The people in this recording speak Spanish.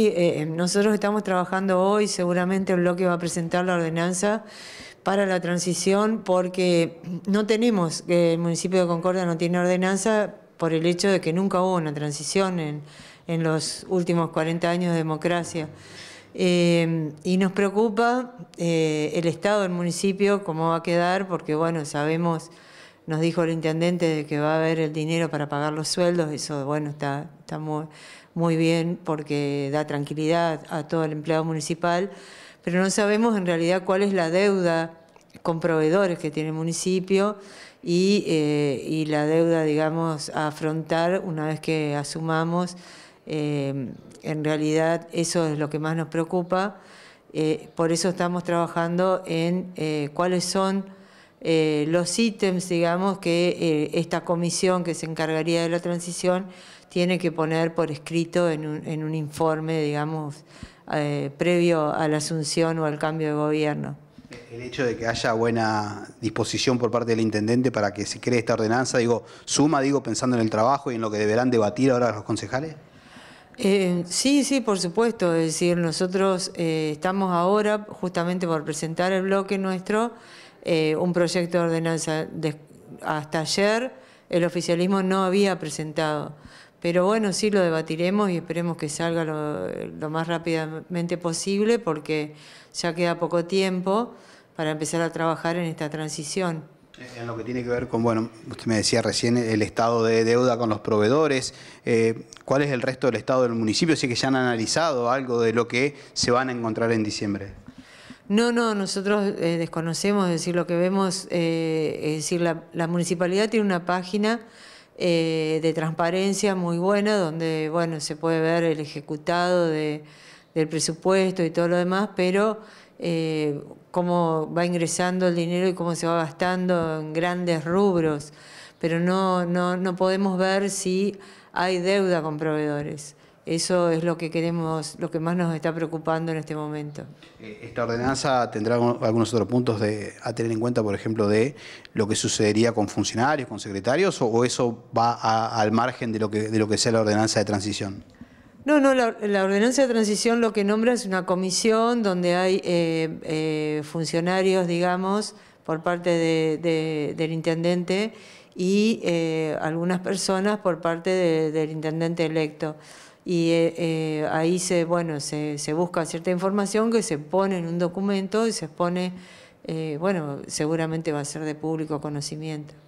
Eh, eh, nosotros estamos trabajando hoy, seguramente el bloque va a presentar la ordenanza para la transición porque no tenemos, eh, el municipio de Concordia no tiene ordenanza por el hecho de que nunca hubo una transición en, los últimos 40 años de democracia. y nos preocupa el estado del municipio, cómo va a quedar, porque bueno, sabemos nos dijo el intendente de que va a haber el dinero para pagar los sueldos, eso bueno, está, está muy, bien porque da tranquilidad a todo el empleado municipal, pero no sabemos en realidad cuál es la deuda con proveedores que tiene el municipio y, eh, la deuda, digamos, a afrontar una vez que asumamos. Eh, en realidad eso es lo que más nos preocupa. Eh, por eso estamos trabajando en cuáles son eh, los ítems, digamos, que eh, esta comisión que se encargaría de la transición tiene que poner por escrito en un, informe, digamos, eh, previo a la asunción o al cambio de gobierno. El hecho de que haya buena disposición por parte del intendente para que se cree esta ordenanza, digo, suma, digo, pensando en el trabajo y en lo que deberán debatir ahora los concejales. sí, sí, por supuesto. Es decir, nosotros estamos ahora justamente por presentar el bloque nuestro eh, un proyecto de ordenanza. hasta ayer el oficialismo no había presentado. Pero bueno, sí lo debatiremos y esperemos que salga lo, más rápidamente posible porque ya queda poco tiempo para empezar a trabajar en esta transición. En lo que tiene que ver con, bueno, usted me decía recién el estado de deuda con los proveedores, eh, ¿cuál es el resto del estado del municipio? Sé que ya han analizado algo de lo que se van a encontrar en diciembre. No, no, nosotros eh, desconocemos, es decir, lo que vemos, eh, es decir, la, municipalidad tiene una página eh, de transparencia muy buena donde, bueno, se puede ver el ejecutado de, del presupuesto y todo lo demás, pero cómo va ingresando el dinero y cómo se va gastando en grandes rubros, pero no, no, no podemos ver si hay deuda con proveedores. Eso es lo que queremos, lo que más nos está preocupando en este momento. Eh, ¿Esta ordenanza tendrá algunos otros puntos a tener en cuenta, por ejemplo, de lo que sucedería con funcionarios, con secretarios, o, eso va al margen de lo, que, de lo que sea la ordenanza de transición? No, no, la, ordenanza de transición lo que nombra es una comisión donde hay eh, eh, funcionarios, digamos, por parte del intendente y algunas personas por parte del intendente electo y eh, eh, ahí se, bueno, se, busca cierta información que se pone en un documento y se expone, eh, bueno, seguramente va a ser de público conocimiento.